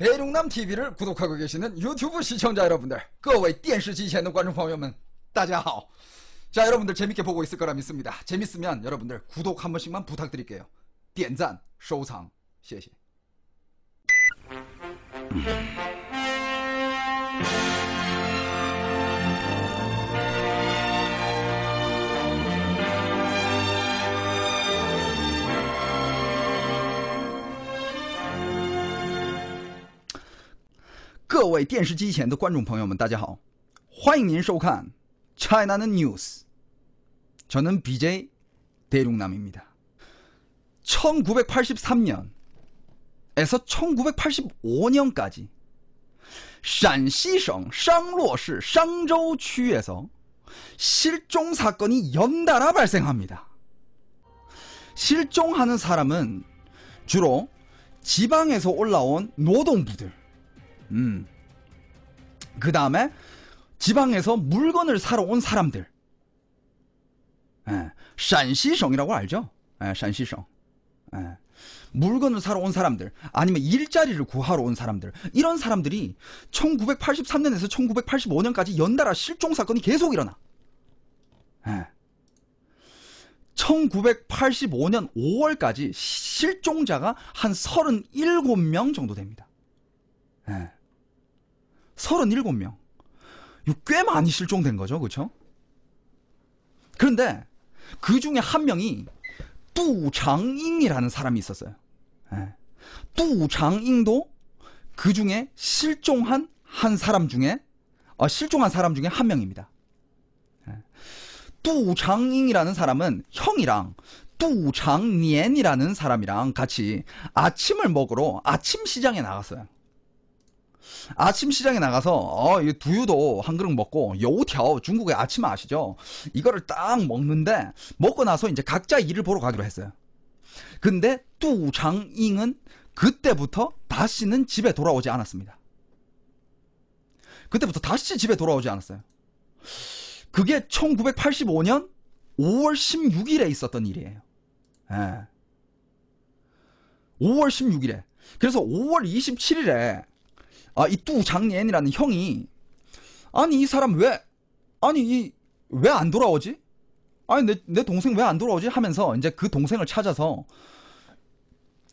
대륙남 TV를 구독하고 계시는 유튜브 시청자 여러분들, 各位电视机前的观众朋友们,大家好. 자, 여러분들 재밌게 보고 있을 거라 믿습니다. 재밌으면 여러분들 구독 한 번씩만 부탁드릴게요. 点赞,收藏,谢谢. 음. 各位电视机前的观众朋友们，大家好，欢迎您收看 China News. 저는 BJ 대륙남입니다. 1983년에서 1985년까지 산시성 상로시 상州区에서 실종 사건이 연달아 발생합니다. 실종하는 사람은 주로 지방에서 올라온 노동부들, 음. 그 다음에 지방에서 물건을 사러 온 사람들. 예, 산시성이라고 알죠? 예, 산시성. 예, 물건을 사러 온 사람들, 아니면 일자리를 구하러 온 사람들, 이런 사람들이 1983년에서 1985년까지 연달아 실종 사건이 계속 일어나. 예. 1985년 5월까지 실종자가 한 37명 정도 됩니다. 예. 37명. 꽤 많이 실종된 거죠. 그쵸 그런데 그 중에 한 명이 뚜장잉이라는 사람이 있었어요. 예. 뚜장잉도 그 중에 실종한 한 사람 중에 어, 실종한 사람 중에 한 명입니다. 예. 뚜장잉이라는 사람은 형이랑 뚜장년이라는 사람이랑 같이 아침을 먹으러 아침 시장에 나갔어요. 아침 시장에 나가서 어, 이 두유도 한 그릇 먹고 요우条 중국의 아침 아시죠? 이거를 딱 먹는데 먹고 나서 이제 각자 일을 보러 가기로 했어요. 근데 뚜장잉은 그때부터 다시는 집에 돌아오지 않았습니다. 그때부터 다시 집에 돌아오지 않았어요. 그게 1985년 5월 16일에 있었던 일이에요. 예. 5월 16일에. 그래서 5월 27일에 아, 이 뚜장옌이라는 형이 아니 이 사람 왜 아니 이 왜 안 돌아오지? 아니 내, 내 동생 왜 안 돌아오지? 하면서 이제 그 동생을 찾아서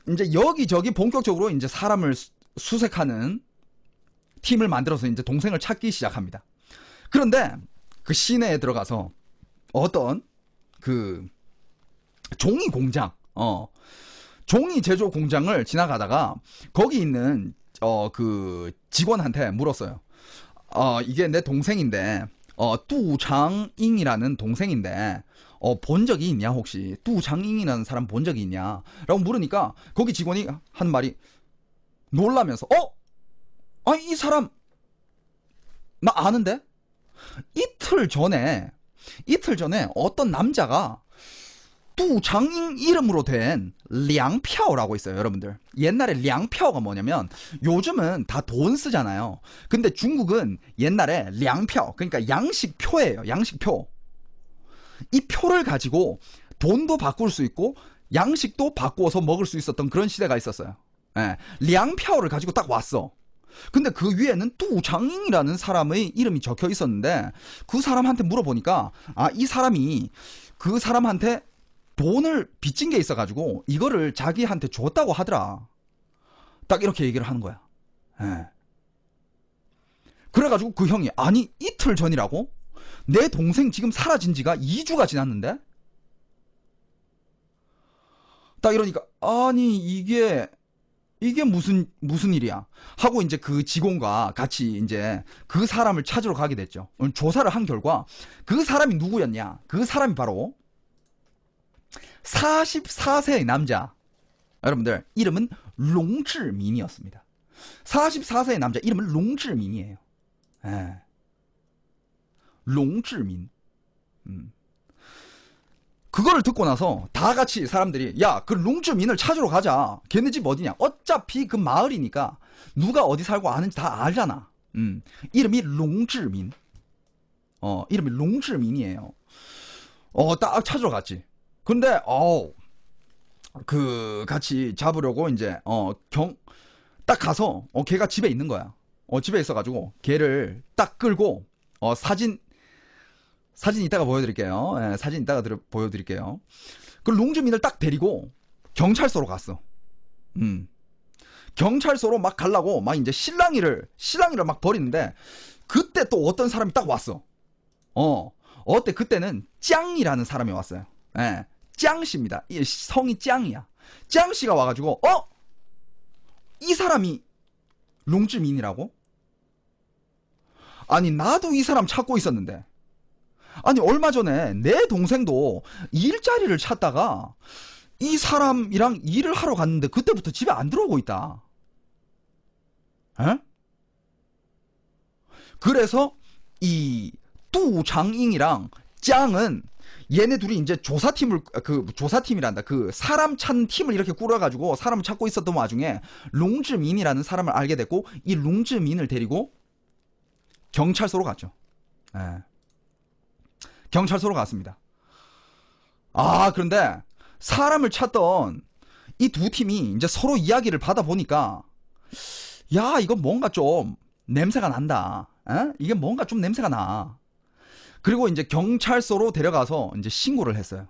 이제 여기저기 본격적으로 이제 사람을 수색하는 팀을 만들어서 이제 동생을 찾기 시작합니다. 그런데 그 시내에 들어가서 어떤 그 종이 공장, 어, 종이 제조 공장을 지나가다가 거기 있는 어, 그 직원한테 물었어요. 어, 이게 내 동생인데, 어, 뚜장잉이라는 동생인데, 어, 본 적이 있냐, 혹시? 뚜장잉이라는 사람 본 적이 있냐? 라고 물으니까, 거기 직원이 한 말이 놀라면서, 어? 아니, 이 사람, 나 아는데? 이틀 전에, 이틀 전에 어떤 남자가 두장인 이름으로 된 량표라고 있어요, 여러분들. 옛날에 량표가 뭐냐면 요즘은 다 돈 쓰잖아요. 근데 중국은 옛날에 량표, 그러니까 양식표예요, 양식표. 이 표를 가지고 돈도 바꿀 수 있고 양식도 바꿔서 먹을 수 있었던 그런 시대가 있었어요. 예, 량표를 가지고 딱 왔어. 근데 그 위에는 두장인이라는 사람의 이름이 적혀 있었는데 그 사람한테 물어보니까 아, 이 사람이 그 사람한테 돈을 빚진 게 있어가지고 이거를 자기한테 줬다고 하더라. 딱 이렇게 얘기를 하는 거야. 예. 그래가지고 그 형이 아니 이틀 전이라고? 내 동생 지금 사라진 지가 2주가 지났는데? 딱 이러니까 아니 이게 이게 무슨 무슨 일이야 하고 이제 그 직원과 같이 이제 그 사람을 찾으러 가게 됐죠. 조사를 한 결과 그 사람이 누구였냐? 그 사람이 바로 44세의 남자 여러분들 이름은 롱志민이었습니다. 44세의 남자 이름은 롱志민이에요. 예. 롱志민. 음. 그거를 듣고 나서 다 같이 사람들이 야 그 롱주민을 찾으러 가자 걔네 집 어디냐 어차피 그 마을이니까 누가 어디 살고 아는지 다 알잖아 음 이름이 롱주민 어 이름이 롱주민이에요 어딱 찾으러 갔지 근데 어우 그 같이 잡으려고 이제 어 경 딱 가서 어 걔가 집에 있는 거야. 어 집에 있어가지고 걔를 딱 끌고 어 사진 사진 이따가 보여드릴게요. 예, 사진 이따가 들, 보여드릴게요. 그 롱주민을 딱 데리고 경찰서로 갔어. 음. 경찰서로 막 갈라고 막 이제 실랑이를 실랑이를 막버리는데 그때 또 어떤 사람이 딱 왔어. 어. 어때 그때는 짱이라는 사람이 왔어요. 예. 짱씨입니다. 성이 짱이야. 짱씨가 와가지고 어? 이 사람이 롱즈민이라고? 아니 나도 이 사람 찾고 있었는데 아니 얼마 전에 내 동생도 일자리를 찾다가 이 사람이랑 일을 하러 갔는데 그때부터 집에 안 들어오고 있다. 에? 그래서 이 뚜장잉이랑 짱은 얘네 둘이 이제 조사팀을 그 조사팀이란다. 그 사람 찾는 팀을 이렇게 꾸려 가지고 사람을 찾고 있었던 와중에 롱즈민이라는 사람을 알게 됐고 이 롱즈민을 데리고 경찰서로 갔죠. 예. 경찰서로 갔습니다. 아, 그런데 사람을 찾던 이 두 팀이 이제 서로 이야기를 받아 보니까 야, 이건 뭔가 좀 냄새가 난다. 에? 예? 이게 뭔가 좀 냄새가 나. 그리고 이제 경찰서로 데려가서 이제 신고를 했어요.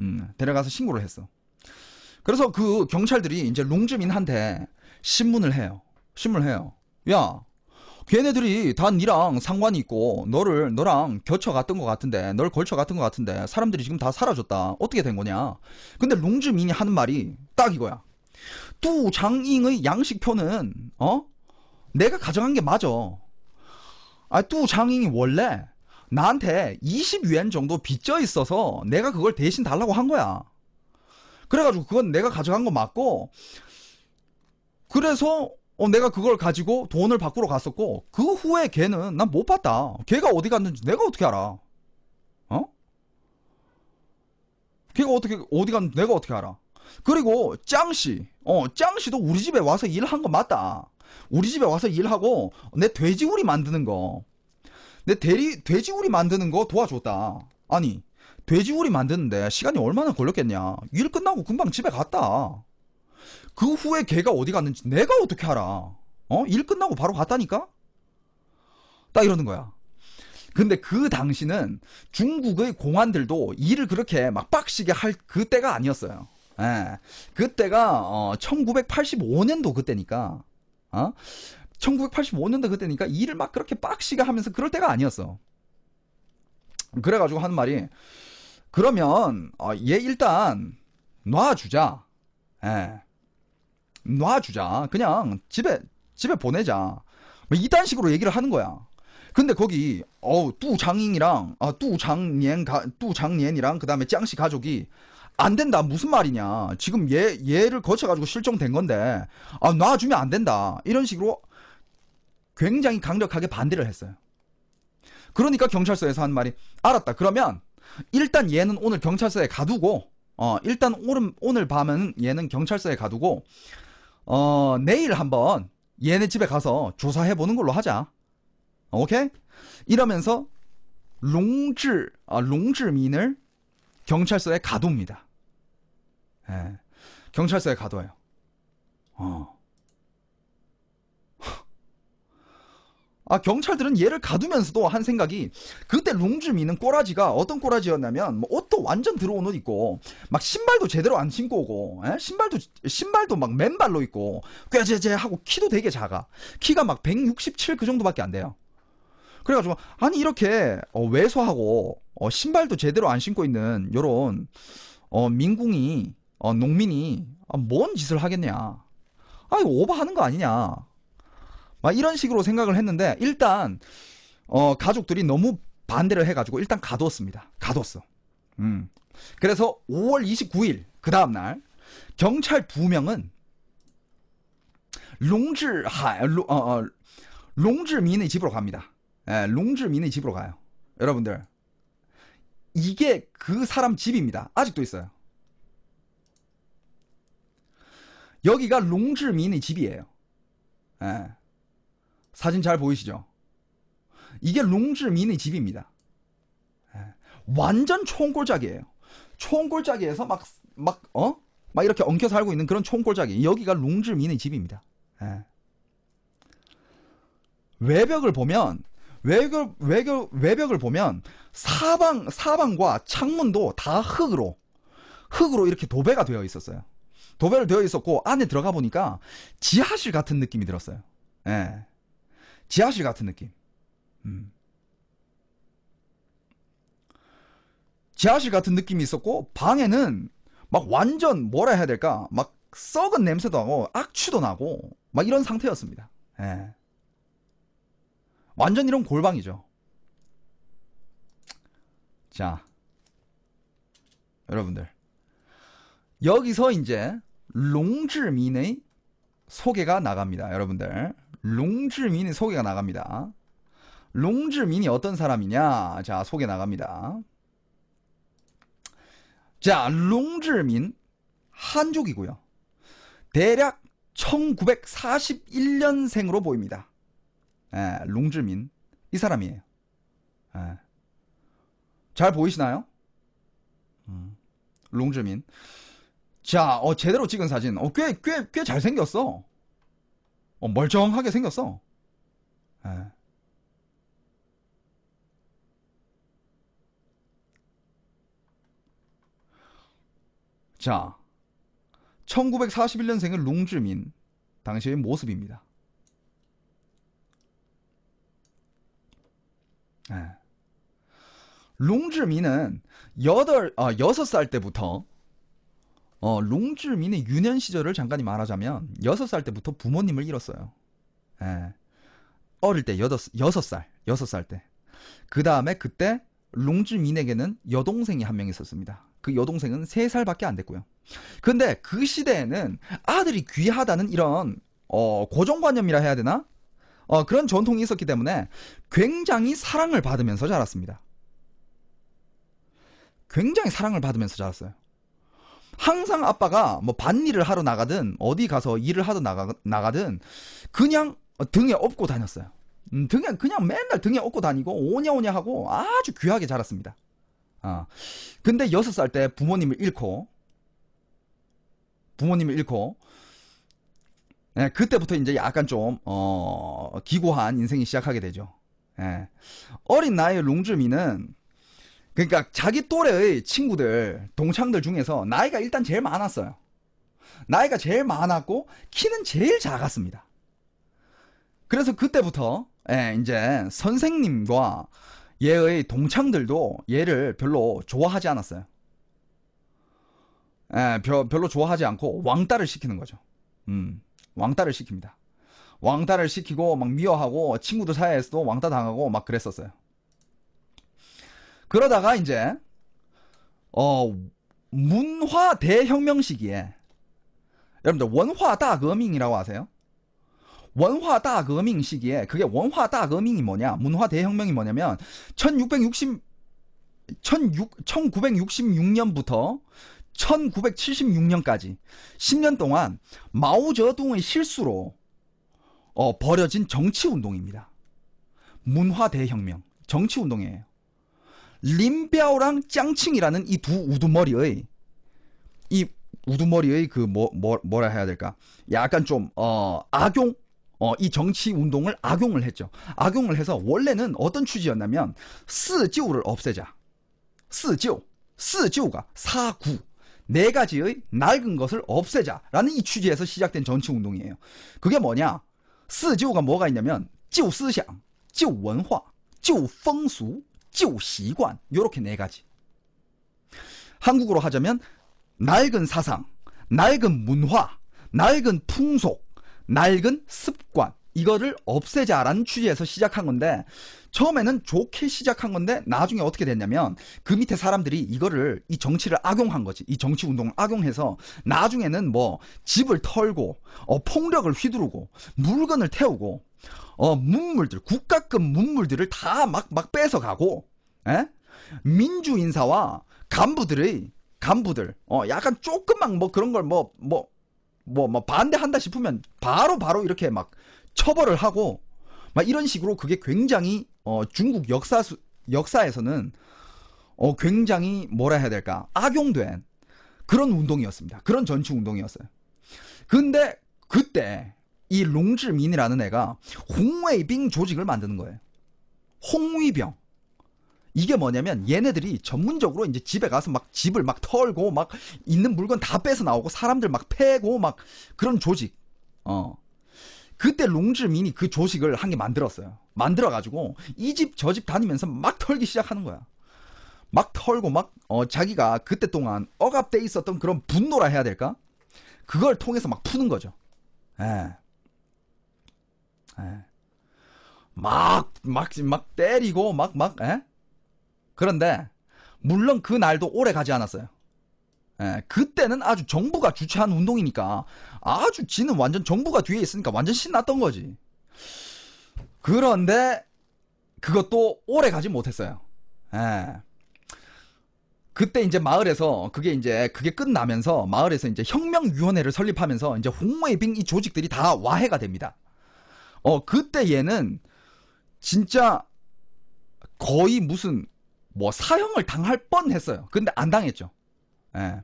음, 데려가서 신고를 했어. 그래서 그 경찰들이 이제 롱주민한테 신문을 해요. 신문을 해요. 야, 걔네들이 다 니랑 상관이 있고 너를 너랑 겹쳐갔던 것 같은데 널 걸쳐갔던 것 같은데 사람들이 지금 다 사라졌다. 어떻게 된 거냐? 근데 롱주민이 하는 말이 딱 이거야. 두 장잉의 양식표는 어 내가 가져간 게 맞아. 아두 장잉이 원래 나한테 20위엔 정도 빚져 있어서 내가 그걸 대신 달라고 한 거야. 그래가지고 그건 내가 가져간 거 맞고, 그래서 어, 내가 그걸 가지고 돈을 밖으로 갔었고, 그 후에 걔는 난 못 봤다. 걔가 어디 갔는지 내가 어떻게 알아? 어? 걔가 어떻게, 어디 갔는지 내가 어떻게 알아? 그리고 짱씨, 어, 짱씨도 우리 집에 와서 일한 거 맞다. 우리 집에 와서 일하고 내 돼지우리 만드는 거내 대리, 돼지우리 만드는 거 도와줬다. 아니, 돼지우리 만드는데 시간이 얼마나 걸렸겠냐. 일 끝나고 금방 집에 갔다. 그 후에 걔가 어디 갔는지 내가 어떻게 알아. 어? 일 끝나고 바로 갔다니까? 딱 이러는 거야. 근데 그 당시는 중국의 공안들도 일을 그렇게 막 빡시게 할 그때가 아니었어요. 예. 그때가 어 1985년도 그때니까. 어? 1985년도 그때니까 일을 막 그렇게 빡시게 하면서 그럴 때가 아니었어. 그래가지고 하는 말이 그러면 어, 얘 일단 놔주자. 예. 놔주자. 그냥 집에 집에 보내자. 뭐 이딴 식으로 얘기를 하는 거야. 근데 거기 어우 뚜장인이랑아뚜장년 어, 뚜장옌이랑, 이랑 그다음에 짱씨 가족이 안 된다 무슨 말이냐 지금 얘 얘를 거쳐가지고 실종된 건데 아 놔주면 안 된다 이런 식으로 굉장히 강력하게 반대를 했어요. 그러니까 경찰서에서 한 말이 알았다. 그러면 일단 얘는 오늘 경찰서에 가두고 어 일단 오늘 오늘 밤은 얘는 경찰서에 가두고 어 내일 한번 얘네 집에 가서 조사해 보는 걸로 하자. 오케이? 이러면서 롱질 아 롱질민을 경찰서에 가둡니다. 예. 경찰서에 가둬요. 아, 경찰들은 얘를 가두면서도 한 생각이 그때 룽즈미는 꼬라지가 어떤 꼬라지였냐면 뭐 옷도 완전 들어온 옷 입고 막 신발도 제대로 안 신고 오고 에? 예? 신발도 신발도 막 맨발로 입고 꾀제제 하고 키도 되게 작아 키가 막 167 그 정도밖에 안 돼요. 그래가지고 아니 이렇게 어, 왜소하고 어, 신발도 제대로 안 신고 있는 요런 어, 민궁이 어, 농민이 아, 뭔 짓을 하겠냐? 아이 거 오버하는 거 아니냐? 막 이런 식으로 생각을 했는데 일단 어 가족들이 너무 반대를 해가지고 일단 가뒀습니다. 가뒀어. 음. 그래서 5월 29일 그 다음 날 경찰 두 명은 롱즈하 어, 어, 롱즈민의 집으로 갑니다. 예, 롱즈민의 집으로 가요. 여러분들 이게 그 사람 집입니다. 아직도 있어요. 여기가 롱즈민의 집이에요. 예. 사진 잘 보이시죠? 이게 롱즈민의 집입니다. 예. 완전 총골짜기예요. 총골짜기에서 막, 막, 어? 막 이렇게 엉켜 살고 있는 그런 총골짜기. 여기가 롱즈민의 집입니다. 예. 외벽을 보면, 외벽, 외벽, 외벽을 보면, 사방, 사방과 창문도 다 흙으로, 흙으로 이렇게 도배가 되어 있었어요. 도배를 되어 있었고, 안에 들어가 보니까 지하실 같은 느낌이 들었어요. 예. 지하실 같은 느낌. 음. 지하실 같은 느낌이 있었고 방에는 막 완전 뭐라 해야 될까 막 썩은 냄새도 나고 악취도 나고 막 이런 상태였습니다. 예. 완전 이런 골방이죠. 자, 여러분들 여기서 이제 롱즈민의 소개가 나갑니다. 여러분들 롱즈민의 소개가 나갑니다. 롱즈민이 어떤 사람이냐? 자, 소개 나갑니다. 자, 롱즈민 한족이고요. 대략 1941년생으로 보입니다. 예, 롱즈민 이 사람이에요. 예. 잘 보이시나요? 음, 롱즈민. 자, 어, 제대로 찍은 사진. 어, 꽤, 꽤, 꽤 잘생겼어. 어, 멀쩡하게 생겼어. 예. 자, 1941년생의 롱즈민 당시의 모습입니다. 예. 룽즈민은 8, 아, 6살 때부터 어, 롱줄민의 유년 시절을 잠깐이 말하자면 6살 때부터 부모님을 잃었어요. 예. 어릴 때 여덟 여살6살 때. 그 다음에 그때 롱줄민에게는 여동생이 한 명 있었습니다. 그 여동생은 3살밖에안 됐고요. 근데 그 시대에는 아들이 귀하다는 이런 어, 고정관념이라 해야 되나? 어, 그런 전통이 있었기 때문에 굉장히 사랑을 받으면서 자랐습니다. 굉장히 사랑을 받으면서 자랐어요. 항상 아빠가 뭐 반일을 하러 나가든 어디 가서 일을 하러 나가, 나가든 그냥 등에 업고 다녔어요. 음, 등에 그냥 맨날 등에 업고 다니고 오냐오냐 하고 아주 귀하게 자랐습니다. 아. 근데 6살때 부모님을 잃고 부모님을 잃고 예, 그때부터 이제 약간 좀 어, 기고한 인생이 시작하게 되죠. 예. 어린 나이의 롱주미는 그러니까 자기 또래의 친구들, 동창들 중에서 나이가 일단 제일 많았어요. 나이가 제일 많았고 키는 제일 작았습니다. 그래서 그때부터 예, 이제 선생님과 얘의 동창들도 얘를 별로 좋아하지 않았어요. 예, 별, 별로 좋아하지 않고 왕따를 시키는 거죠. 음, 왕따를 시킵니다. 왕따를 시키고 막 미워하고 친구들 사이에서도 왕따 당하고 막 그랬었어요. 그러다가 이제 어 문화 대혁명 시기에 여러분들 원화 다거밍이라고 아세요? 원화 다거밍 시기에 그게 원화 다거밍이 뭐냐? 문화 대혁명이 뭐냐면 1660 16, 1966년부터 1976년까지 10년 동안 마오쩌둥의 실수로 어, 버려진 정치 운동입니다. 문화 대혁명, 정치 운동이에요. 린뼈랑 짱칭이라는 이 두 우두머리의 이 우두머리의 그 뭐, 뭐, 뭐라 해야 될까? 약간 좀, 어, 악용? 어, 이 정치 운동을 악용을 했죠. 악용을 해서 원래는 어떤 취지였냐면, 쓰지우를 없애자. 쓰지우. 쓰지우가 사구. 네 가지의 낡은 것을 없애자라는 이 취지에서 시작된 정치 운동이에요. 그게 뭐냐? 쓰지우가 뭐가 있냐면, 지우思想,지우文化,지우风俗, 찌우 习관 요렇게 네 가지. 한국으로 하자면 낡은 사상, 낡은 문화, 낡은 풍속, 낡은 습관 이거를 없애자라는 취지에서 시작한 건데 처음에는 좋게 시작한 건데 나중에 어떻게 됐냐면 그 밑에 사람들이 이거를 이 정치를 악용한 거지 이 정치 운동을 악용해서 나중에는 뭐 집을 털고 어 폭력을 휘두르고 물건을 태우고 어 문물들 국가급 문물들을 다 막막 막 뺏어가고 에? 예? 민주 인사와 간부들의 간부들 어 약간 조금만 뭐 그런 걸뭐뭐 뭐 뭐 뭐 반대한다 싶으면 바로 바로 이렇게 막 처벌을 하고 막 이런 식으로 그게 굉장히 어, 중국 역사 역사에서는 어, 굉장히 뭐라 해야 될까 악용된 그런 운동이었습니다. 그런 전치 운동이었어요. 근데 그때 이 롱즈민이라는 애가 홍웨이빙 조직을 만드는 거예요. 홍위병. 이게 뭐냐면 얘네들이 전문적으로 이제 집에 가서 막 집을 막 털고 막 있는 물건 다 빼서 나오고 사람들 막 패고 막 그런 조직. 어. 그때 롱즈민이 그조직을한 개 만들었어요. 만들어가지고 이 집 저 집 다니면서 막 털기 시작하는 거야. 막 털고 막 어, 자기가 그때 동안 억압돼 있었던 그런 분노라 해야 될까? 그걸 통해서 막 푸는 거죠. 예. 예. 막, 막, 막 때리고, 막, 막, 예? 그런데, 물론 그 날도 오래 가지 않았어요. 예, 그때는 아주 정부가 주최한 운동이니까 아주 지는 완전 정부가 뒤에 있으니까 완전 신났던 거지. 그런데 그것도 오래 가지 못했어요. 예. 그때 이제 마을에서 그게 이제 그게 끝나면서 마을에서 이제 혁명위원회를 설립하면서 이제 홍웨이빙 이 조직들이 다 와해가 됩니다. 어 그때 얘는 진짜 거의 무슨 뭐 사형을 당할 뻔했어요. 근데 안 당했죠. 예.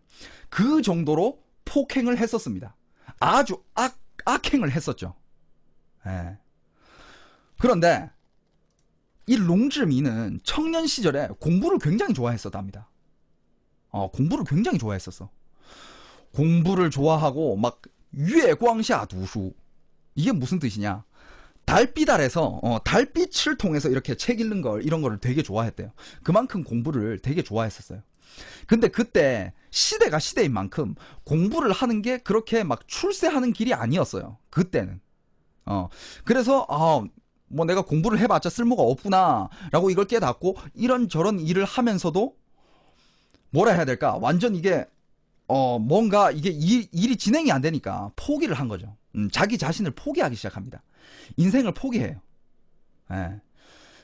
그 정도로 폭행을 했었습니다. 아주 악, 악행을 했었죠. 예. 그런데 이 롱즈미는 청년 시절에 공부를 굉장히 좋아했었답니다. 어, 공부를 굉장히 좋아했었어. 공부를 좋아하고 막 유해광샤 두수 이게 무슨 뜻이냐? 달빛 아래서 어, 달빛을 통해서 이렇게 책 읽는 걸 이런 거를 되게 좋아했대요. 그만큼 공부를 되게 좋아했었어요. 근데 그때 시대가 시대인 만큼 공부를 하는 게 그렇게 막 출세하는 길이 아니었어요. 그때는. 어. 그래서, 아, 뭐 내가 공부를 해봤자 쓸모가 없구나. 라고 이걸 깨닫고 이런저런 일을 하면서도 뭐라 해야 될까? 완전 이게, 어, 뭔가 이게 일, 일이 진행이 안 되니까 포기를 한 거죠. 음, 자기 자신을 포기하기 시작합니다. 인생을 포기해요. 예.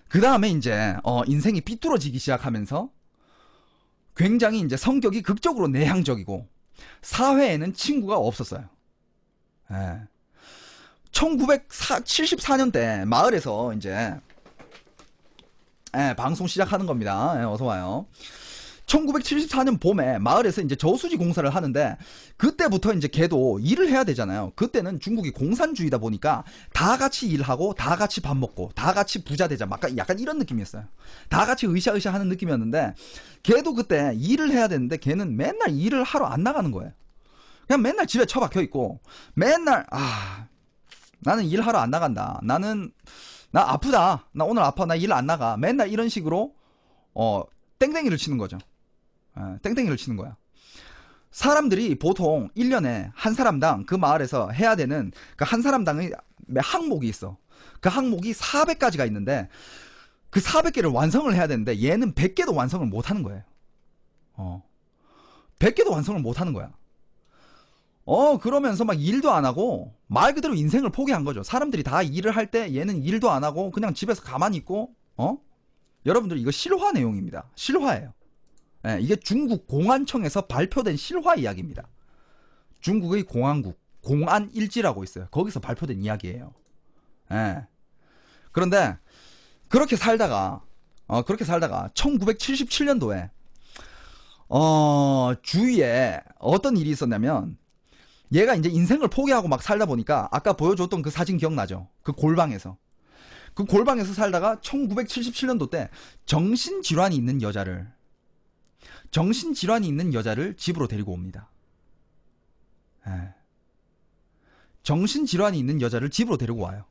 그 다음에 이제, 어, 인생이 삐뚤어지기 시작하면서 굉장히 이제 성격이 극적으로 내향적이고 사회에는 친구가 없었어요. 예. 1974년 대 마을에서 이제 예, 방송 시작하는 겁니다. 예, 어서 와요. 1974년 봄에 마을에서 이제 저수지 공사를 하는데 그때부터 이제 걔도 일을 해야 되잖아요. 그때는 중국이 공산주의다 보니까 다 같이 일하고 다 같이 밥 먹고 다 같이 부자 되자. 막 약간 이런 느낌이었어요. 다 같이 으쌰으쌰 하는 느낌이었는데 걔도 그때 일을 해야 되는데 걔는 맨날 일을 하러 안 나가는 거예요. 그냥 맨날 집에 처박혀 있고 맨날 아 나는 일하러 안 나간다. 나는 나 아프다. 나 오늘 아파. 나 일 안 나가. 맨날 이런 식으로 어 땡땡이를 치는 거죠. 예, 땡땡이를 치는 거야. 사람들이 보통 1년에 한 사람당 그 마을에서 해야 되는 그 한 사람당의 항목이 있어. 그 항목이 400가지가 있는데 그 400개를 완성을 해야 되는데 얘는 100개도 완성을 못 하는 거예요. 어. 100개도 완성을 못 하는 거야. 어, 그러면서 막 일도 안 하고 말 그대로 인생을 포기한 거죠. 사람들이 다 일을 할 때 얘는 일도 안 하고 그냥 집에서 가만히 있고 어? 여러분들 이거 실화 내용입니다. 실화예요. 예, 이게 중국 공안청에서 발표된 실화 이야기입니다. 중국의 공안국, 공안일지라고 있어요. 거기서 발표된 이야기예요. 예. 그런데 그렇게 살다가 어, 그렇게 살다가 1977년도에 어, 주위에 어떤 일이 있었냐면 얘가 이제 인생을 포기하고 막 살다 보니까 아까 보여줬던 그 사진 기억나죠? 그 골방에서. 그 골방에서 살다가 1977년도 때 정신질환이 있는 여자를 정신질환이 있는 여자를 집으로 데리고 옵니다. 예. 정신질환이 있는 여자를 집으로 데리고 와요.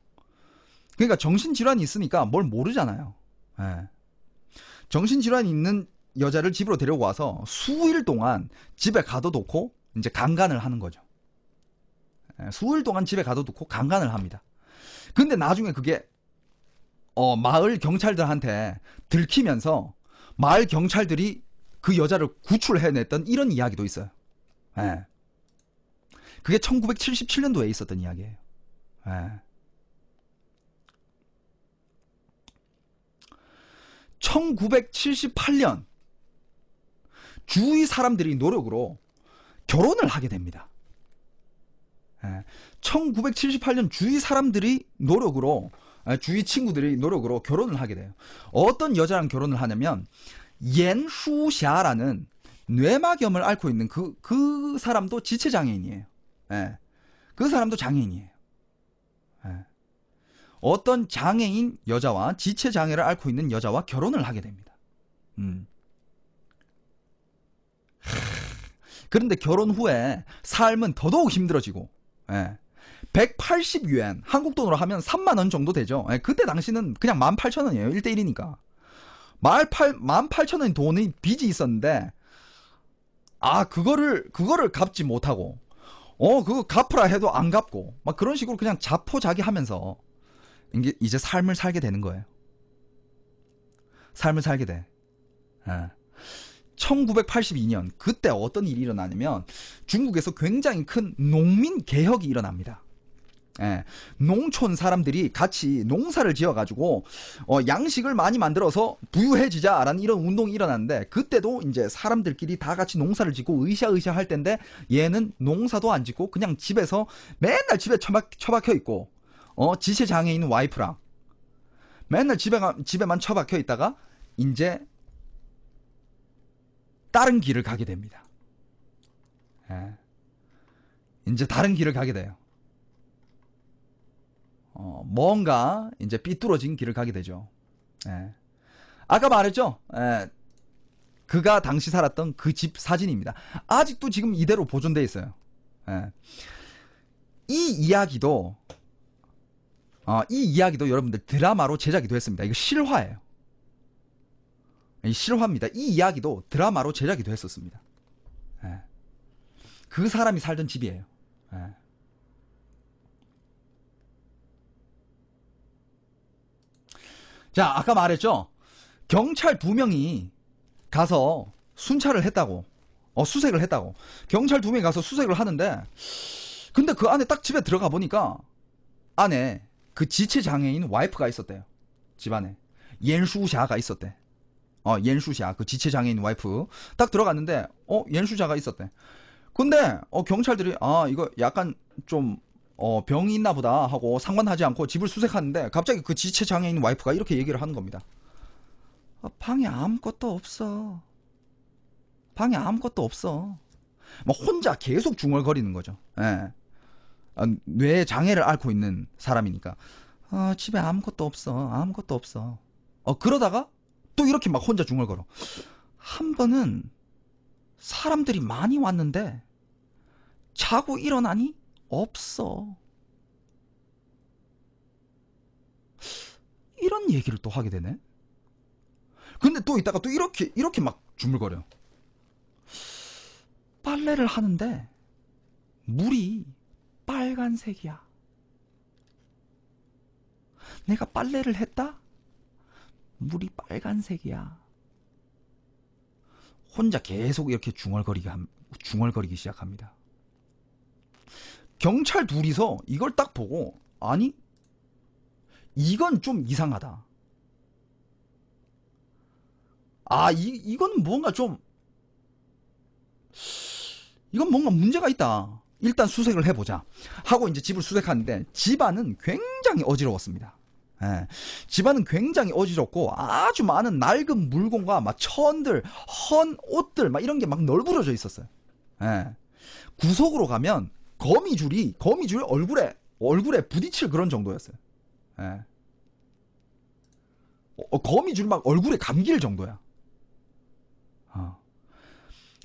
그러니까 정신질환이 있으니까 뭘 모르잖아요. 예. 정신질환이 있는 여자를 집으로 데리고 와서 수일 동안 집에 가둬놓고 이제 강간을 하는 거죠. 예. 수일 동안 집에 가둬놓고 강간을 합니다. 근데 나중에 그게 어, 마을 경찰들한테 들키면서 마을 경찰들이 그 여자를 구출해냈던 이런 이야기도 있어요. 예. 그게 1977년도에 있었던 이야기예요. 예. 1978년 주위 사람들이 노력으로 결혼을 하게 됩니다. 1978년 예. 주위 사람들이 노력으로 아, 주위 친구들이 노력으로 결혼을 하게 돼요. 어떤 여자랑 결혼을 하냐면 옌슈샤라는 뇌막염을 앓고 있는 그, 그 사람도 지체장애인이에요. 예. 그 사람도 장애인이에요. 예. 어떤 장애인 여자와 지체장애를 앓고 있는 여자와 결혼을 하게 됩니다. 음. 그런데 결혼 후에 삶은 더더욱 힘들어지고, 예. 180유엔, 한국 돈으로 하면 3만원 정도 되죠. 예, 그때 당시는 그냥 18,000원이에요. 1대1이니까. 만 팔천 원 돈이 빚이 있었는데 아 그거를 그거를 갚지 못하고 어 그거 갚으라 해도 안 갚고 막 그런 식으로 그냥 자포자기하면서 이게 이제 삶을 살게 되는 거예요. 삶을 살게 돼. 1982년 예. 그때 어떤 일이 일어나냐면 중국에서 굉장히 큰 농민 개혁이 일어납니다. 예, 농촌 사람들이 같이 농사를 지어가지고 어, 양식을 많이 만들어서 부유해지자라는 이런 운동이 일어났는데 그때도 이제 사람들끼리 다 같이 농사를 짓고 으쌰으쌰 할 텐데 얘는 농사도 안 짓고 그냥 집에서 맨날 집에 처박, 처박혀 있고 어, 지체장애 인 와이프랑 맨날 집에 집에만 처박혀 있다가 이제 다른 길을 가게 됩니다. 예. 이제 다른 길을 가게 돼요. 어, 뭔가 이제 삐뚤어진 길을 가게 되죠. 예. 아까 말했죠. 예. 그가 당시 살았던 그 집 사진입니다. 아직도 지금 이대로 보존돼 있어요. 예. 이 이야기도 어, 이 이야기도 여러분들 드라마로 제작이 됐습니다. 이거 실화예요. 이 실화입니다. 이 이야기도 드라마로 제작이 됐었습니다. 예. 그 사람이 살던 집이에요. 예. 자, 아까 말했죠? 경찰 두 명이 가서 순찰을 했다고. 어, 수색을 했다고. 경찰 두 명이 가서 수색을 하는데, 근데 그 안에 딱 집에 들어가 보니까, 안에 그 지체장애인 와이프가 있었대요. 집안에. 옌수샤가 있었대. 어, 옌수샤. 그 지체장애인 와이프. 딱 들어갔는데, 어, 옌수샤가 있었대. 근데, 어, 경찰들이, 아, 이거 약간 좀 어, 병이 있나 보다 하고 상관하지 않고 집을 수색하는데 갑자기 그 지체 장애인 와이프가 이렇게 얘기를 하는 겁니다. 아, 방에 아무것도 없어. 방에 아무것도 없어. 막 혼자 계속 중얼거리는 거죠. 예. 아, 뇌 장애를 앓고 있는 사람이니까. 아, 집에 아무것도 없어. 아무것도 없어. 어, 그러다가 또 이렇게 막 혼자 중얼거려. 한 번은 사람들이 많이 왔는데 자고 일어나니 없어. 이런 얘기를 또 하게 되네. 근데 또 이따가 또 이렇게 이렇게 막 주물거려. 빨래를 하는데 물이 빨간색이야. 내가 빨래를 했다? 물이 빨간색이야. 혼자 계속 이렇게 중얼거리기, 중얼거리기 시작합니다. 경찰 둘이서 이걸 딱 보고 아니 이건 좀 이상하다. 아, 이, 이건 뭔가 좀, 이건 뭔가 문제가 있다. 일단 수색을 해보자. 하고 이제 집을 수색하는데, 집안은 굉장히 어지러웠습니다. 예. 집안은 굉장히 어지럽고, 아주 많은 낡은 물건과 막 천들, 헌 옷들, 막 이런 게 막 널브러져 있었어요. 예. 구석으로 가면, 거미줄이 거미줄 얼굴에 얼굴에 부딪힐 그런 정도였어요. 예. 어, 어, 거미줄 막 얼굴에 감길 정도야. 어.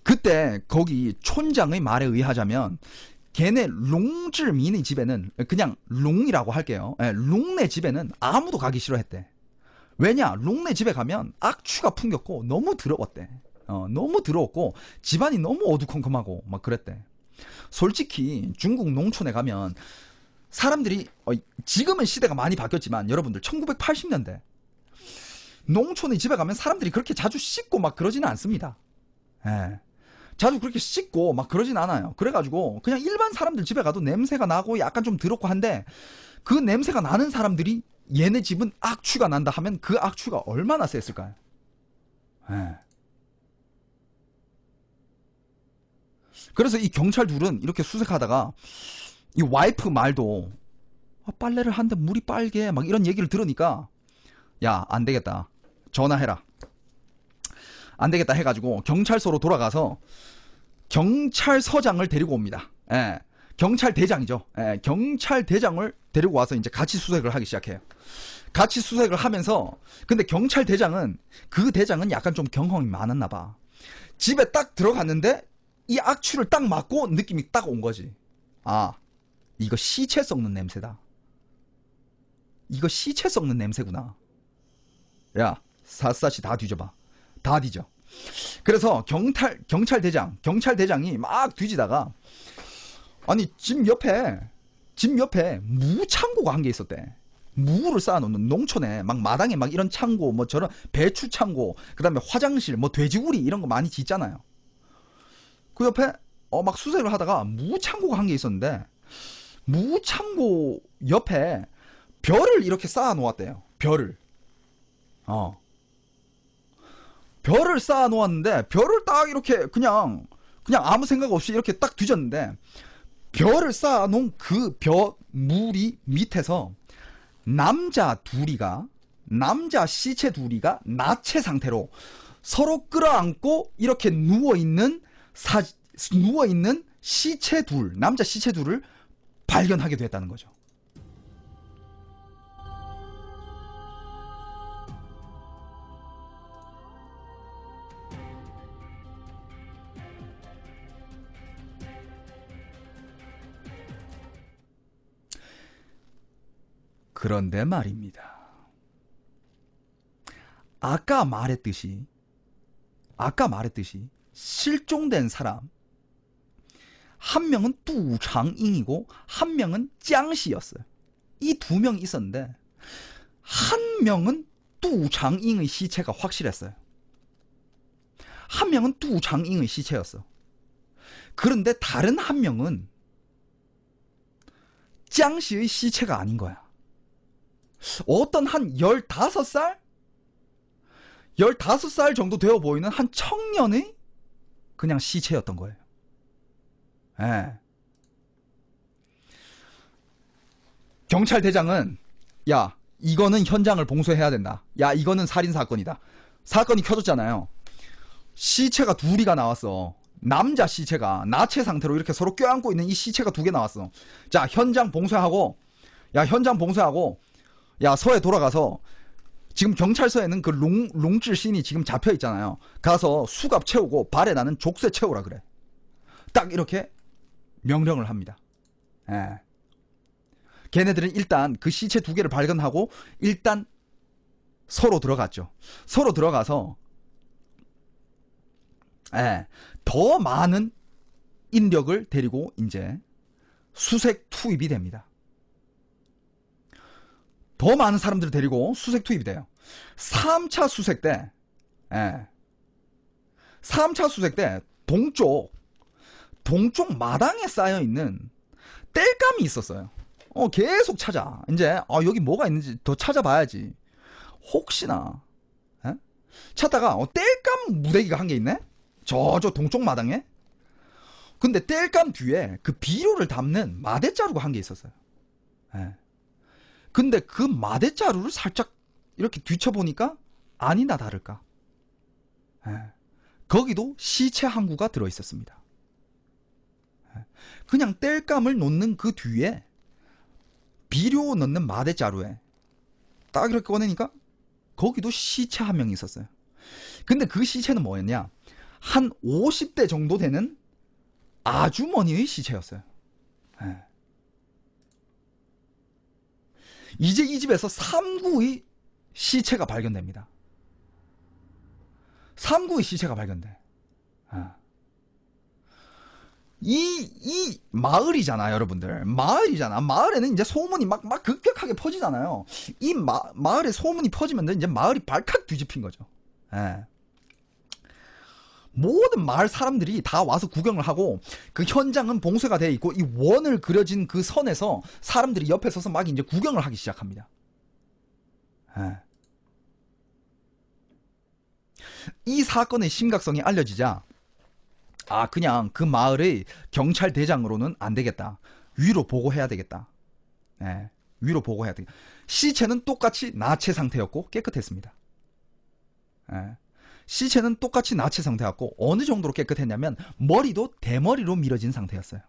그때 거기 촌장의 말에 의하자면 걔네 롱즈민의 집에는 그냥 롱이라고 할게요. 예, 롱네 집에는 아무도 가기 싫어했대. 왜냐? 롱네 집에 가면 악취가 풍겼고 너무 더러웠대. 어, 너무 더러웠고 집안이 너무 어두컴컴하고 막 그랬대. 솔직히 중국 농촌에 가면 사람들이 어, 지금은 시대가 많이 바뀌었지만 여러분들 1980년대 농촌에 집에 가면 사람들이 그렇게 자주 씻고 막 그러지는 않습니다. 예. 자주 그렇게 씻고 막 그러진 않아요. 그래가지고 그냥 일반 사람들 집에 가도 냄새가 나고 약간 좀 더럽고 한데 그 냄새가 나는 사람들이 얘네 집은 악취가 난다 하면 그 악취가 얼마나 셌을까요? 예. 그래서 이 경찰 둘은 이렇게 수색하다가 이 와이프 말도 아, 빨래를 하는데 물이 빨개 막 이런 얘기를 들으니까 야안 되겠다 전화해라 안 되겠다 해가지고 경찰서로 돌아가서 경찰서장을 데리고 옵니다. 예, 경찰대장이죠. 예, 경찰대장을 데리고 와서 이제 같이 수색을 하기 시작해요. 같이 수색을 하면서 근데 경찰대장은 그 대장은 약간 좀 경험이 많았나 봐. 집에 딱 들어갔는데 이 악취를 딱맞고 느낌이 딱 온 거지. 아, 이거 시체 썩는 냄새다. 이거 시체 썩는 냄새구나. 야, 샅샅이 다 뒤져봐. 다 뒤져. 그래서 경찰, 경찰대장, 경찰대장이 막 뒤지다가, 아니, 집 옆에, 집 옆에 무창고가 한 개 있었대. 무를 쌓아놓는 농촌에 막 마당에 막 이런 창고, 뭐 저런 배추 창고, 그 다음에 화장실, 뭐 돼지우리 이런 거 많이 짓잖아요. 그 옆에 어 막 수색을 하다가 무창고가 한 게 있었는데 무창고 옆에 별을 이렇게 쌓아 놓았대요. 별을. 어. 별을 쌓아 놓았는데 별을 딱 이렇게 그냥 그냥 아무 생각 없이 이렇게 딱 뒤졌는데 별을 쌓아 놓은 그 별 무리 밑에서 남자 둘이가 남자 시체 둘이가 나체 상태로 서로 끌어안고 이렇게 누워 있는 사, 누워 있는 시체 둘, 남자 시체 둘을 발견하게 됐다는 거죠. 그런데 말입니다. 아까 말했듯이, 아까 말했듯이, 실종된 사람 한 명은 두장잉이고 한 명은 짱씨였어요. 이 두 명이 있었는데 한 명은 두장잉의 시체가 확실했어요. 한 명은 두장잉의 시체였어. 그런데 다른 한 명은 짱씨의 시체가 아닌 거야. 어떤 한 15살? 15살 정도 되어 보이는 한 청년의 그냥 시체였던 거예요. 예. 경찰 대장은 야 이거는 현장을 봉쇄해야 된다. 야 이거는 살인 사건이다. 사건이 켜졌잖아요. 시체가 둘이가 나왔어. 남자 시체가 나체 상태로 이렇게 서로 껴안고 있는 이 시체가 두 개 나왔어. 자 현장 봉쇄하고 야 현장 봉쇄하고 야 서해 돌아가서 지금 경찰서에는 그 롱, 롱질 신이 지금 잡혀 있잖아요. 가서 수갑 채우고 발에 나는 족쇄 채우라 그래. 딱 이렇게 명령을 합니다. 예. 걔네들은 일단 그 시체 두 개를 발견하고 일단 서로 들어갔죠. 서로 들어가서 예, 더 많은 인력을 데리고 이제 수색 투입이 됩니다. 더 많은 사람들을 데리고 수색 투입이 돼요. 3차 수색 때, 예. 3차 수색 때 동쪽, 동쪽 마당에 쌓여 있는 땔감이 있었어요. 어, 계속 찾아. 이제, 어, 여기 뭐가 있는지 더 찾아봐야지. 혹시나, 예? 찾다가, 어, 땔감 무대기가 한 개 있네? 저, 저 동쪽 마당에? 근데 땔감 뒤에 그 비료를 담는 마대자루가 한 개 있었어요. 예. 근데 그 마대자루를 살짝 이렇게 뒤쳐보니까 아니나 다를까. 예. 거기도 시체 항 구가 들어있었습니다. 예. 그냥 땔감을 놓는 그 뒤에 비료 넣는 마대자루에 딱 이렇게 꺼내니까 거기도 시체 한 명이 있었어요. 근데 그 시체는 뭐였냐? 한 50대 정도 되는 아주머니의 시체였어요. 예. 이제 이 집에서 3구의 시체가 발견됩니다. 3구의 시체가 발견돼. 아. 이, 이 마을이잖아, 여러분들. 마을이잖아. 마을에는 이제 소문이 막, 막 급격하게 퍼지잖아요. 이 마, 마을에 소문이 퍼지면 이제 마을이 발칵 뒤집힌 거죠. 예. 모든 마을 사람들이 다 와서 구경을 하고 그 현장은 봉쇄가 돼 있고 이 원을 그려진 그 선에서 사람들이 옆에 서서 막 이제 구경을 하기 시작합니다. 예. 이 사건의 심각성이 알려지자 아 그냥 그 마을의 경찰 대장으로는 안 되겠다. 위로 보고해야 되겠다. 예. 위로 보고해야 되겠다. 시체는 똑같이 나체 상태였고 깨끗했습니다. 예. 시체는 똑같이 나치 상태였고 어느 정도로 깨끗했냐면 머리도 대머리로 밀어진 상태였어요.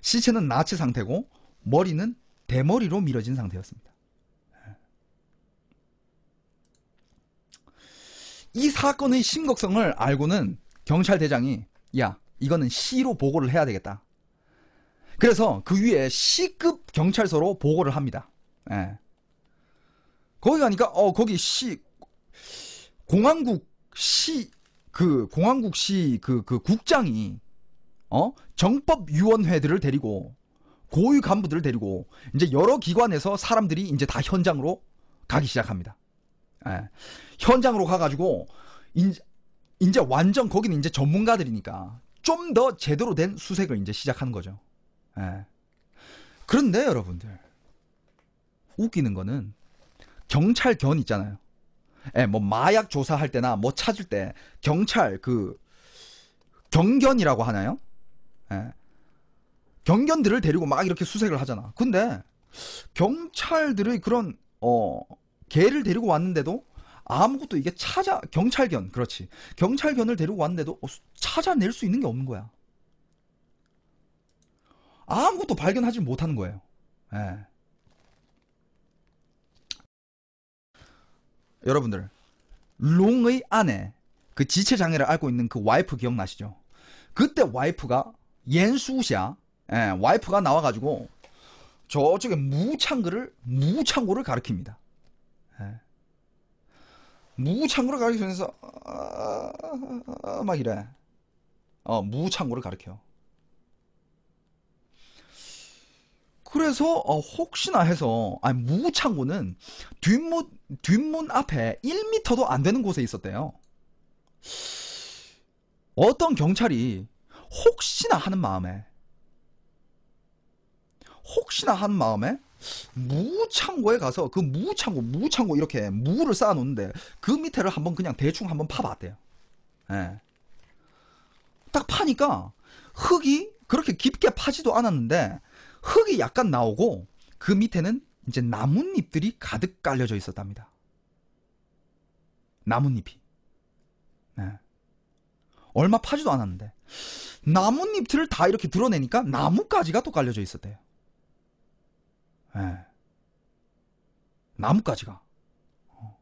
시체는 나치 상태고 머리는 대머리로 밀어진 상태였습니다. 이 사건의 심각성을 알고는 경찰 대장이 야 이거는 시로 보고를 해야 되겠다. 그래서 그 위에 시급 경찰서로 보고를 합니다. 예. 거기 가니까 어 거기 시 공항국 시 그 공항국 시그그 그 국장이 어 정법위원회들을 데리고 고위 간부들을 데리고 이제 여러 기관에서 사람들이 이제 다 현장으로 가기 시작합니다. 예. 현장으로 가가지고 이제 이제 완전 거기는 이제 전문가들이니까 좀 더 제대로 된 수색을 이제 시작하는 거죠. 예. 그런데 여러분들 웃기는 거는 경찰견 있잖아요. 예, 뭐 마약 조사할 때나 뭐 찾을 때 경찰 그 경견이라고 하나요? 예. 경견들을 데리고 막 이렇게 수색을 하잖아. 근데 경찰들의 그런 어 개를 데리고 왔는데도 아무것도 이게 찾아 경찰견 그렇지 경찰견을 데리고 왔는데도 어, 찾아낼 수 있는 게 없는 거야. 아무것도 발견하지 못하는 거예요. 예. 여러분들 롱의 아내 그 지체 장애를 앓고 있는 그 와이프 기억나시죠? 그때 와이프가 옌수샤 예, 와이프가 나와가지고 저쪽에 무창구를 무창고를 가리킵니다. 예. 무창고를 가리키면서 아, 아, 아, 아 막 이래. 어 무창고를 가리켜. 그래서 어, 혹시나 해서 아니 무구 창고는 뒷문 뒷문 앞에 1미터도 안 되는 곳에 있었대요. 어떤 경찰이 혹시나 하는 마음에 혹시나 하는 마음에 무창고에 가서 그 무창고 무창고 이렇게 무를 쌓아 놓는데 그 밑에를 한번 그냥 대충 한번 파봤대요. 예. 딱 파니까 흙이 그렇게 깊게 파지도 않았는데 흙이 약간 나오고 그 밑에는 이제 나뭇잎들이 가득 깔려져 있었답니다. 나뭇잎이. 네. 얼마 파지도 않았는데. 나뭇잎들을 다 이렇게 드러내니까 나뭇가지가 또 깔려져 있었대요. 네. 나뭇가지가. 어.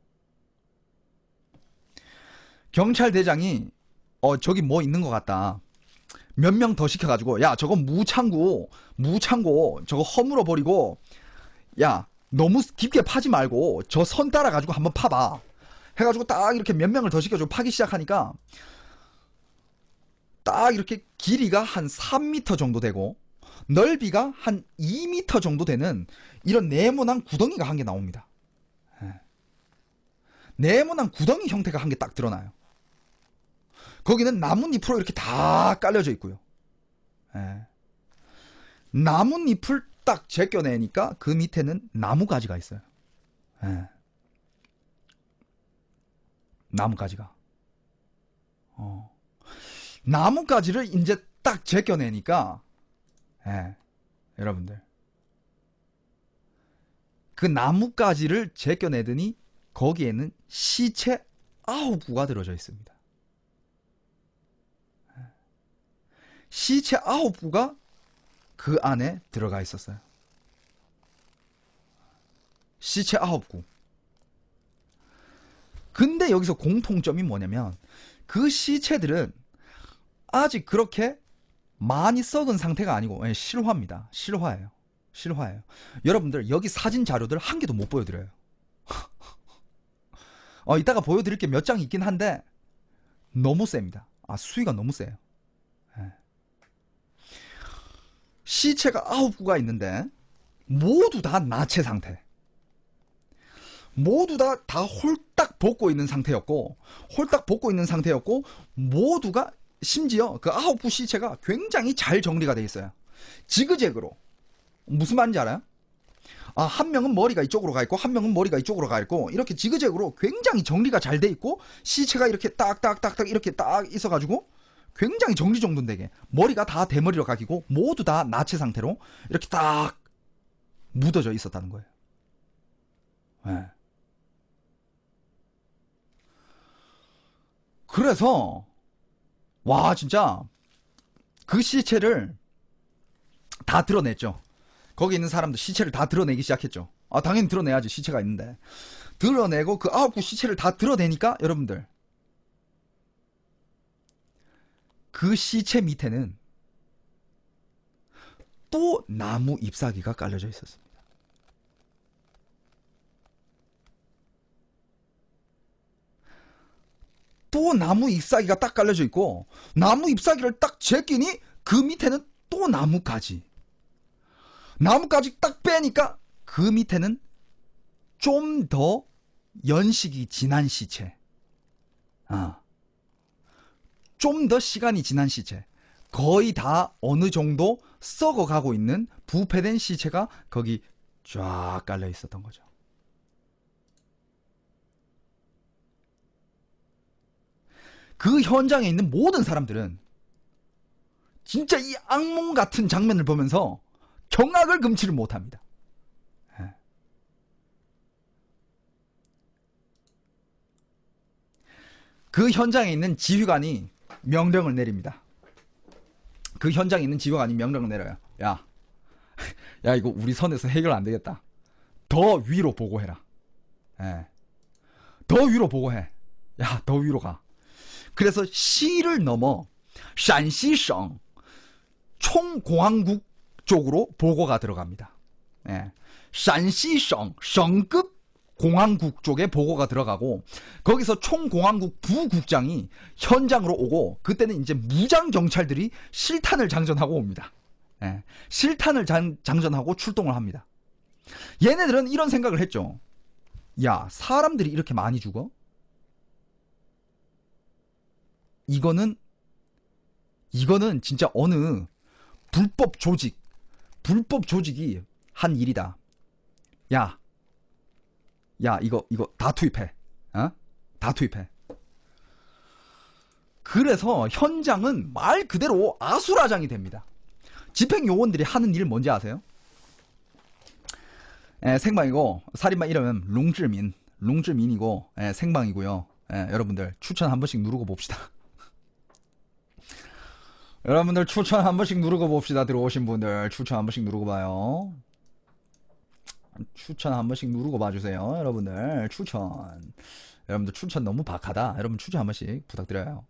경찰대장이, 어, 저기 뭐 있는 것 같다. 몇명더 시켜가지고 야 저거 무창고 무창고 저거 허물어 버리고 야 너무 깊게 파지 말고 저 선 따라가지고 한번 파봐 해가지고 딱 이렇게 몇 명을 더 시켜주고 파기 시작하니까 딱 이렇게 길이가 한3미터 정도 되고 넓이가 한2미터 정도 되는 이런 네모난 구덩이가 한 개 나옵니다. 예. 네모난 구덩이 형태가 한 개 딱 드러나요. 거기는 나뭇잎으로 이렇게 다 깔려져 있고요. 예. 나뭇잎을 딱 제껴내니까 그 밑에는 나뭇가지가 있어요. 예. 나뭇가지가. 어. 나뭇가지를 이제 딱 제껴내니까, 예. 여러분들. 그 나뭇가지를 제껴내더니 거기에는 시체 아홉 부가 들어져 있습니다. 시체 아홉 구가 그 안에 들어가 있었어요. 시체 아홉 구. 근데 여기서 공통점이 뭐냐면 그 시체들은 아직 그렇게 많이 썩은 상태가 아니고 예, 실화입니다. 실화예요. 실화예요. 여러분들 여기 사진 자료들 한 개도 못 보여드려요. 어, 이따가 보여드릴 게 몇 장 있긴 한데 너무 셉니다. 아 수위가 너무 세요. 시체가 아홉 구가 있는데 모두 다 나체 상태. 모두 다, 다 홀딱 벗고 있는 상태였고, 홀딱 벗고 있는 상태였고, 모두가 심지어 그 아홉 구 시체가 굉장히 잘 정리가 돼 있어요. 지그재그로. 무슨 말인지 알아요? 아, 한 명은 머리가 이쪽으로 가 있고, 한 명은 머리가 이쪽으로 가 있고, 이렇게 지그재그로 굉장히 정리가 잘 돼 있고, 시체가 이렇게 딱딱딱딱 이렇게 딱 있어가지고, 굉장히 정리정돈되게 머리가 다 대머리로 각이고 모두 다 나체 상태로 이렇게 딱 묻어져 있었다는 거예요. 네. 그래서 와 진짜 그 시체를 다 드러냈죠. 거기 있는 사람들 시체를 다 드러내기 시작했죠. 아 당연히 드러내야지 시체가 있는데 드러내고 그 아홉 구 시체를 다 드러내니까 여러분들 그 시체 밑에는 또 나무 잎사귀가 깔려져 있었습니다. 또 나무 잎사귀가 딱 깔려져 있고 나무 잎사귀를 딱 제끼니 그 밑에는 또나무가지나무가지딱 빼니까 그 밑에는 좀 더 연식이 지난 시체. 아. 좀더 시간이 지난 시체, 거의 다 어느 정도 썩어가고 있는 부패된 시체가 거기 쫙 깔려 있었던 거죠. 그 현장에 있는 모든 사람들은 진짜 이 악몽 같은 장면을 보면서 경악을 금치를 못합니다. 예. 그 현장에 있는 지휘관이 명령을 내립니다. 그 현장에 있는 직원아니 명령을 내려요. 야, 야 이거 우리 선에서 해결 안 되겠다. 더 위로 보고해라. 예. 더 위로 보고해. 야, 더 위로 가. 그래서 시를 넘어 샨시성 총공항국 쪽으로 보고가 들어갑니다. 예. 샨시성 성급 공항국 쪽에 보고가 들어가고 거기서 총공항국 부국장이 현장으로 오고 그때는 이제 무장 경찰들이 실탄을 장전하고 옵니다. 예, 실탄을 장, 장전하고 출동을 합니다. 얘네들은 이런 생각을 했죠. 야, 사람들이 이렇게 많이 죽어? 이거는 이거는 진짜 어느 불법 조직 불법 조직이 한 일이다. 야, 야 이거 이거 다 투입해 어? 다 투입해 그래서 현장은 말 그대로 아수라장이 됩니다 집행요원들이 하는 일 뭔지 아세요? 에, 예, 생방이고 살인마 이름은 롱즈민 롱즈민이고 에, 예, 생방이고요 에, 예, 여러분들 추천 한 번씩 누르고 봅시다 여러분들 추천 한 번씩 누르고 봅시다 들어오신 분들 추천 한 번씩 누르고 봐요 추천 한 번씩 누르고 봐주세요. 여러분들 추천. 여러분들 추천 너무 박하다. 여러분 추천 한 번씩 부탁드려요.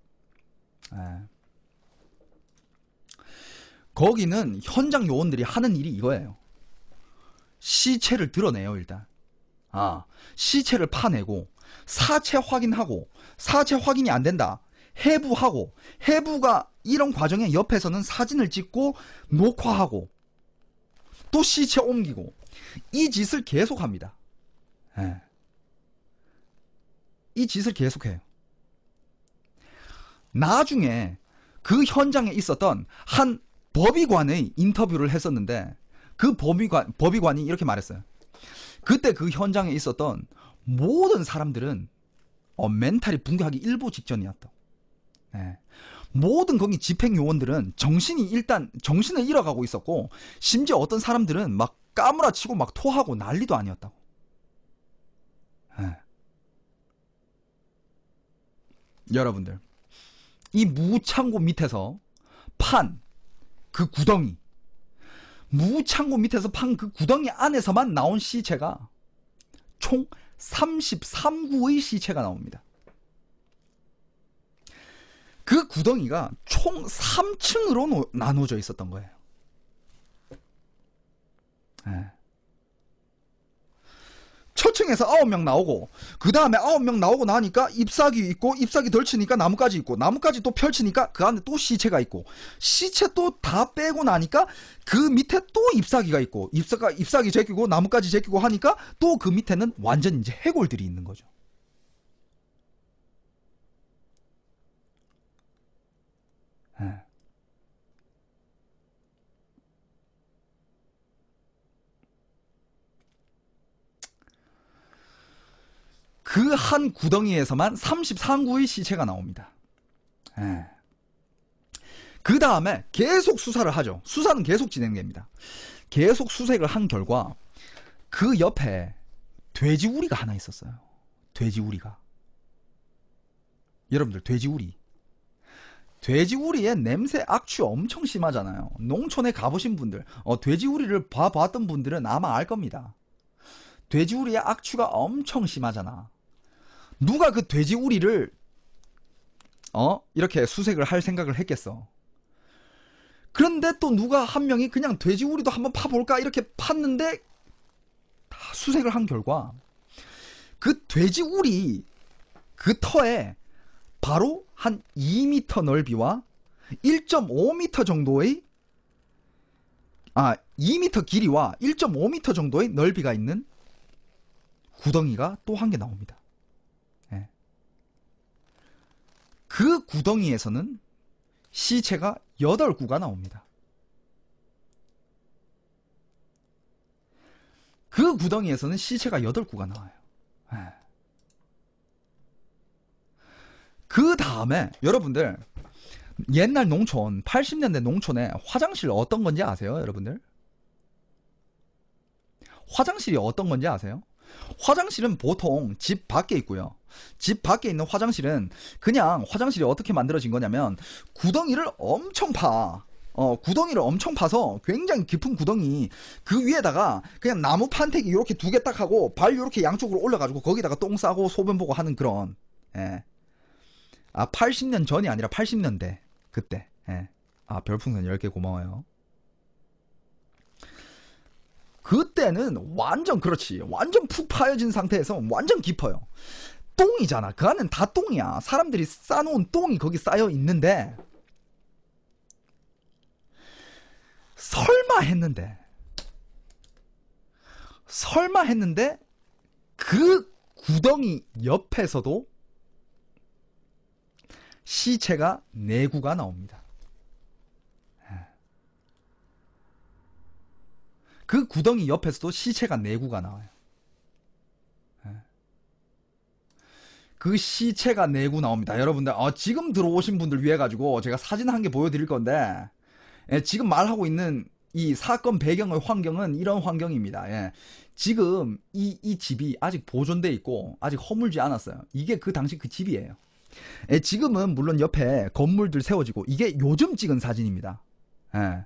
에. 예. 거기는 현장 요원들이 하는 일이 이거예요. 시체를 드러내요, 일단. 아, 시체를 파내고, 사체 확인하고, 사체 확인이 안 된다. 해부하고, 해부가 이런 과정에 옆에서는 사진을 찍고, 녹화하고, 또 시체 옮기고, 이 짓을 계속합니다. 예. 이 짓을 계속해요. 나중에 그 현장에 있었던 한 법의관의 인터뷰를 했었는데 그 법의관 법의관이 이렇게 말했어요. 그때 그 현장에 있었던 모든 사람들은 어, 멘탈이 붕괴하기 일보 직전이었다. 예. 모든 거기 집행 요원들은 정신이 일단 정신을 잃어가고 있었고 심지어 어떤 사람들은 막 까무라치고 막 토하고 난리도 아니었다고. 네. 여러분들 이 무창고 밑에서 판 그 구덩이 무창고 밑에서 판 그 구덩이 안에서만 나온 시체가 총 33구의 시체가 나옵니다. 그 구덩이가 총 3층으로 노, 나눠져 있었던 거예요. 네. 첫 층에서 9명 나오고 그 다음에 9명 나오고 나니까 잎사귀 있고 잎사귀 덜치니까 나뭇가지 있고 나뭇가지 또 펼치니까 그 안에 또 시체가 있고 시체 또 다 빼고 나니까 그 밑에 또 잎사귀가 있고 잎사가 잎사귀 제끼고 나뭇가지 제끼고 하니까 또 그 밑에는 완전 이제 해골들이 있는 거죠. 그한 구덩이에서만 33구의 시체가 나옵니다. 예. 그 다음에 계속 수사를 하죠. 수사는 계속 진행됩니다. 계속 수색을 한 결과 그 옆에 돼지우리가 하나 있었어요. 돼지우리가. 여러분들 돼지우리. 돼지우리의 냄새 악취 엄청 심하잖아요. 농촌에 가보신 분들, 어, 돼지우리를 봐봤던 분들은 아마 알 겁니다. 돼지우리의 악취가 엄청 심하잖아. 누가 그 돼지 우리를 어 이렇게 수색을 할 생각을 했겠어. 그런데 또 누가 한 명이 그냥 돼지 우리도 한번 파볼까 이렇게 팠는데 다 수색을 한 결과 그 돼지 우리 그 터에 바로 한2미터 넓이와 1 5미터 정도의 아2미터 길이와 1 5미터 정도의 넓이가 있는 구덩이가 또 한 개 나옵니다. 그 구덩이에서는 시체가 8구가 나옵니다. 그 구덩이에서는 시체가 8구가 나와요. 예. 그 다음에 여러분들 옛날 농촌 80년대 농촌에 화장실 어떤 건지 아세요 여러분들? 화장실이 어떤 건지 아세요? 화장실은 보통 집 밖에 있고요. 집 밖에 있는 화장실은 그냥 화장실이 어떻게 만들어진 거냐면 구덩이를 엄청 파. 어, 구덩이를 엄청 파서 굉장히 깊은 구덩이 그 위에다가 그냥 나무 판테기 이렇게 두 개 딱 하고 발 이렇게 양쪽으로 올려가지고 거기다가 똥 싸고 소변 보고 하는 그런 예. 아 80년 전이 아니라 80년대 그때 예. 아 별풍선 10개 고마워요 그때는 완전 그렇지 완전 푹 파여진 상태에서 완전 깊어요 똥이잖아. 그 안은 다 똥이야. 사람들이 싸놓은 똥이 거기 쌓여 있는데 설마 했는데 설마 했는데 그 구덩이 옆에서도 시체가 내구가 나옵니다. 예. 그 구덩이 옆에서도 시체가 내구가 나와요. 그 시체가 내고 나옵니다. 여러분들 어, 지금 들어오신 분들 위해 가지고 제가 사진 한 개 보여드릴 건데 예, 지금 말하고 있는 이 사건 배경의 환경은 이런 환경입니다. 예. 지금 이, 이 집이 아직 보존돼 있고 아직 허물지 않았어요. 이게 그 당시 그 집이에요. 예, 지금은 물론 옆에 건물들 세워지고 이게 요즘 찍은 사진입니다. 예.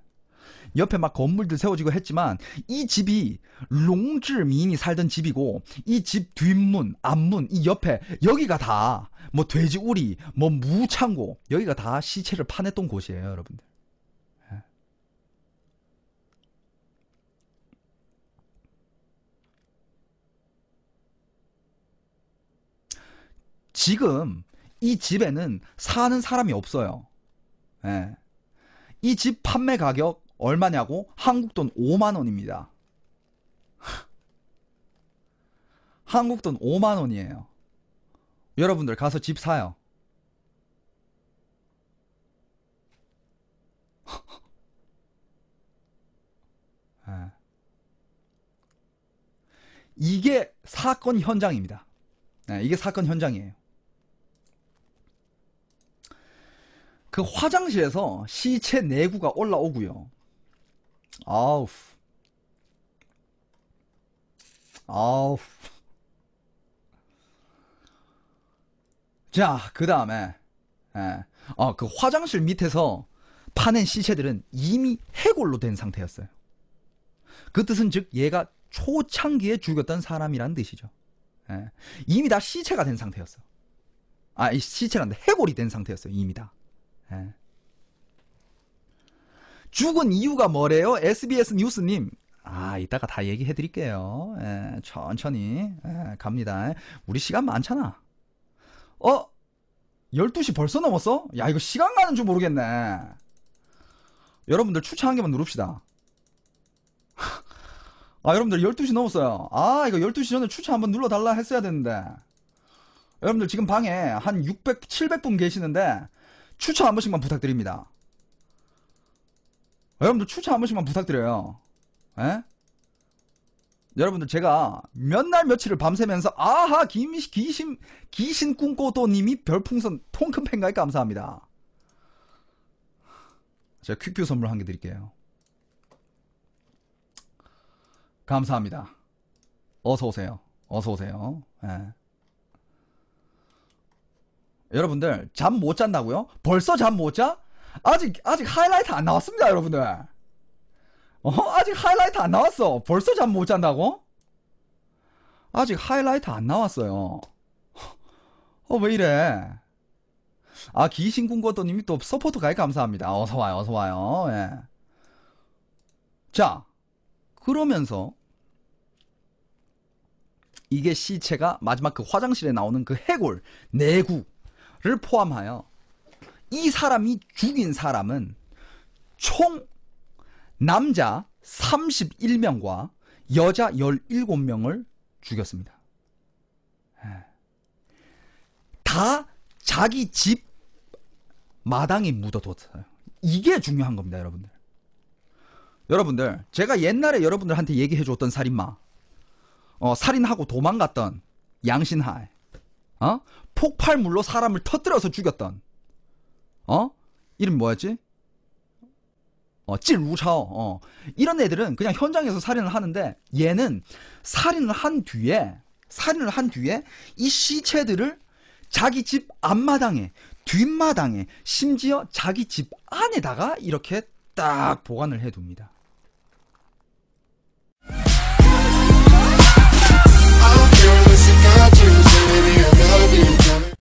옆에 막 건물들 세워지고 했지만 이 집이 롱즈민이 살던 집이고 이 집 뒷문, 앞문, 이 옆에 여기가 다 뭐 돼지 우리, 뭐 무창고 여기가 다 시체를 파냈던 곳이에요, 여러분들. 예. 지금 이 집에는 사는 사람이 없어요. 예. 이집 판매 가격 얼마냐고? 한국 돈 5만 원입니다. 한국 돈 5만 원이에요. 여러분들 가서 집 사요. 예. 이게 사건 현장입니다. 예, 이게 사건 현장이에요. 그 화장실에서 시체 내구가 올라오고요. 아홉 아홉 자, 그 다음에 예. 아, 그 화장실 밑에서 파낸 시체들은 이미 해골로 된 상태였어요. 그 뜻은 즉 얘가 초창기에 죽였던 사람이란 뜻이죠. 예. 이미 다 시체가 된 상태였어. 아, 시체란데 해골이 된 상태였어요. 이미 다. 예. 죽은 이유가 뭐래요? SBS 뉴스님. 아, 이따가 다 얘기해 드릴게요. 예, 천천히 예, 갑니다. 우리 시간 많잖아. 어? 12시 벌써 넘었어? 야, 이거 시간 가는 줄 모르겠네. 여러분들 추천 한 개만 누릅시다. 아, 여러분들 12시 넘었어요. 아, 이거 12시 전에 추천 한번 눌러달라 했어야 되는데. 여러분들 지금 방에 한 600, 700분 계시는데 추천 한 번씩만 부탁드립니다. 여러분들 추천 한 번씩만 부탁드려요. 에? 예? 여러분들 제가 몇 날 며칠을 밤새면서 아하 기미시, 기신 기신 꿈꿔도님이 별풍선 통큰 팬가에 감사합니다. 제가 퀵뷰 선물 한 개 드릴게요. 감사합니다. 어서 오세요. 어서 오세요. 예. 여러분들 잠 못 잔다고요? 벌써 잠 못 자? 아직 아직 하이라이트 안 나왔습니다, 여러분들. 어, 아직 하이라이트 안 나왔어. 벌써 잠 못 잔다고? 아직 하이라이트 안 나왔어요. 어, 왜 이래? 아, 기신군고도님이 또 서포트 가입 감사합니다. 어서와요, 어서와요. 예. 자, 그러면서 이게 시체가 마지막 그 화장실에 나오는 그 해골, 내구를 포함하여 이 사람이 죽인 사람은 총 남자 31명과 여자 17명을 죽였습니다. 예. 다 자기 집 마당에 묻어뒀어요. 이게 중요한 겁니다, 여러분들. 여러분들, 제가 옛날에 여러분들한테 얘기해 줬던 살인마, 어, 살인하고 도망갔던 양신하, 어? 폭발물로 사람을 터뜨려서 죽였던 어? 이름 뭐였지? 어, 찔우차오 어. 이런 애들은 그냥 현장에서 살인을 하는데 얘는 살인을 한 뒤에 살인을 한 뒤에 이 시체들을 자기 집 앞마당에 뒷마당에 심지어 자기 집 안에다가 이렇게 딱 보관을 해둡니다.